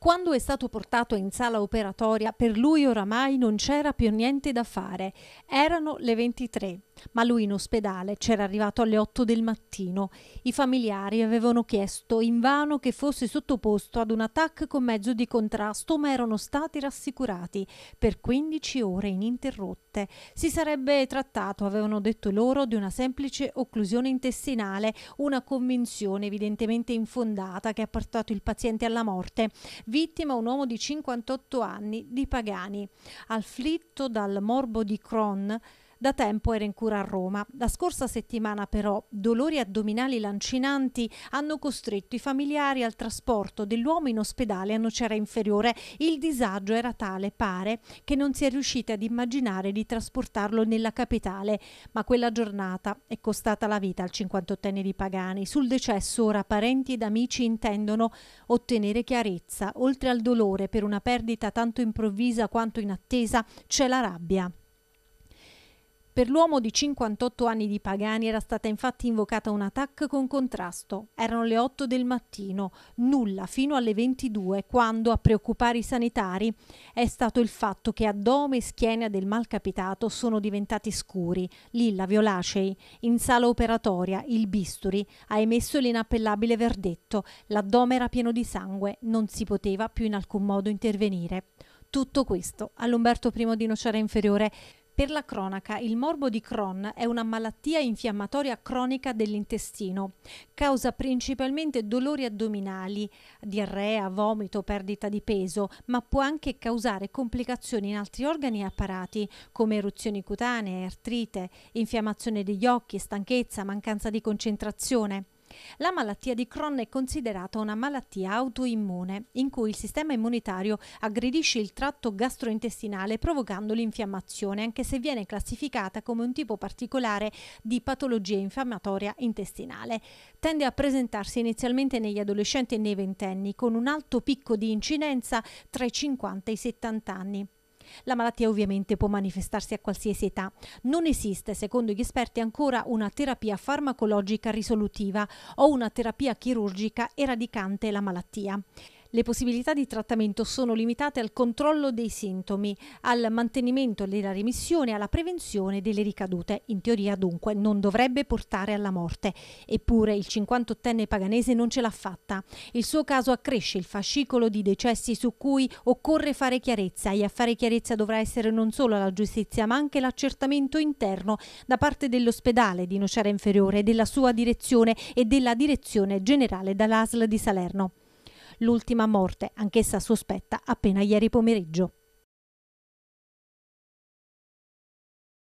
Quando è stato portato in sala operatoria, per lui oramai non c'era più niente da fare. Erano le 23, ma lui in ospedale c'era arrivato alle 8 del mattino. I familiari avevano chiesto invano che fosse sottoposto ad un attacco con mezzo di contrasto, ma erano stati rassicurati per 15 ore ininterrotte. Si sarebbe trattato, avevano detto loro, di una semplice occlusione intestinale, una convinzione evidentemente infondata che ha portato il paziente alla morte vittima un uomo di 58 anni di Pagani, afflitto dal morbo di Crohn, da tempo era in cura a Roma. La scorsa settimana però dolori addominali lancinanti hanno costretto i familiari al trasporto dell'uomo in ospedale a Nocera Inferiore. Il disagio era tale, pare, che non si è riusciti ad immaginare di trasportarlo nella capitale. Ma quella giornata è costata la vita al 58enne di Pagani. Sul decesso ora parenti ed amici intendono ottenere chiarezza. Oltre al dolore per una perdita tanto improvvisa quanto inattesa, c'è la rabbia. Per l'uomo di 58 anni di Pagani era stata infatti invocata un attacco con contrasto. Erano le 8 del mattino, nulla fino alle 22, quando a preoccupare i sanitari è stato il fatto che addome e schiena del malcapitato sono diventati scuri, lilla violacei. In sala operatoria il bisturi ha emesso l'inappellabile verdetto. L'addome era pieno di sangue, non si poteva più in alcun modo intervenire. Tutto questo all'Umberto I di Nocera Inferiore per la cronaca, il morbo di Crohn è una malattia infiammatoria cronica dell'intestino. Causa principalmente dolori addominali, diarrea, vomito, perdita di peso, ma può anche causare complicazioni in altri organi e apparati, come eruzioni cutanee, artrite, infiammazione degli occhi, stanchezza, mancanza di concentrazione. La malattia di Crohn è considerata una malattia autoimmune, in cui il sistema immunitario aggredisce il tratto gastrointestinale provocando l'infiammazione, anche se viene classificata come un tipo particolare di patologia infiammatoria intestinale. Tende a presentarsi inizialmente negli adolescenti e nei ventenni, con un alto picco di incidenza tra i 50 e i 70 anni. La malattia ovviamente può manifestarsi a qualsiasi età. Non esiste, secondo gli esperti, ancora una terapia farmacologica risolutiva o una terapia chirurgica eradicante la malattia. Le possibilità di trattamento sono limitate al controllo dei sintomi, al mantenimento della remissione e alla prevenzione delle ricadute. In teoria dunque non dovrebbe portare alla morte. Eppure il 58enne paganese non ce l'ha fatta. Il suo caso accresce il fascicolo di decessi su cui occorre fare chiarezza e a fare chiarezza dovrà essere non solo la giustizia ma anche l'accertamento interno da parte dell'ospedale di Nocera Inferiore, della sua direzione e della direzione generale dall'ASL di Salerno l'ultima morte, anch'essa sospetta, appena ieri pomeriggio.